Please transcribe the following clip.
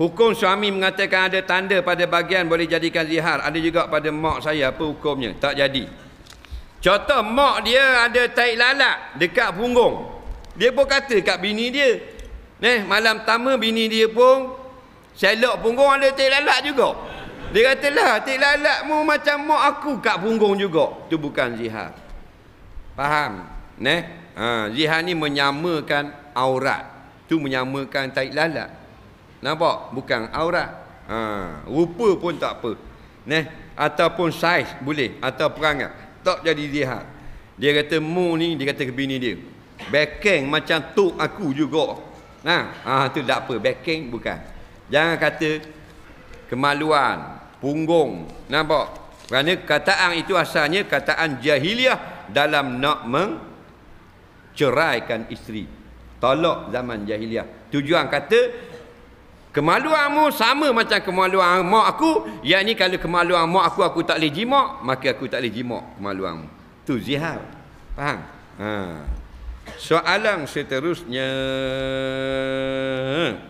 Hukum suami mengatakan ada tanda pada bagian boleh jadikan zihar. Ada juga pada mak saya apa hukumnya. Tak jadi. Contoh mak dia ada taik lalat dekat punggung. Dia pun kata kat bini dia. Eh, malam pertama bini dia pun selok punggung ada taik lalat juga. Dia kata lah taik lalat mu macam mak aku kat punggung juga. Itu bukan zihar. Faham? Eh? Ha, zihar ni menyamakan aurat. Itu menyamakan taik lalat. Nampak? Bukan aurat. Ha, rupa pun tak apa. Neh, ataupun saiz boleh atau perangai. Tak jadi lihat. Dia kata mu ni dia kata ke bini dia. Bekeng macam tok aku juga. Nah, ha, ha, tu tak apa. Bekeng bukan. Jangan kata kemaluan, punggung. Nampak? Kerana kataan itu asalnya kataan jahiliah dalam nak menceraikan isteri. Tolak zaman jahiliah. Tujuan kata Kemaluanmu sama macam kemaluan mak aku. Yang ni kalau kemaluan mak aku, aku tak boleh jimak. Maka aku tak boleh jimak kemaluanmu. Tu zihar. Faham? Ha. Soalan seterusnya. Hmm.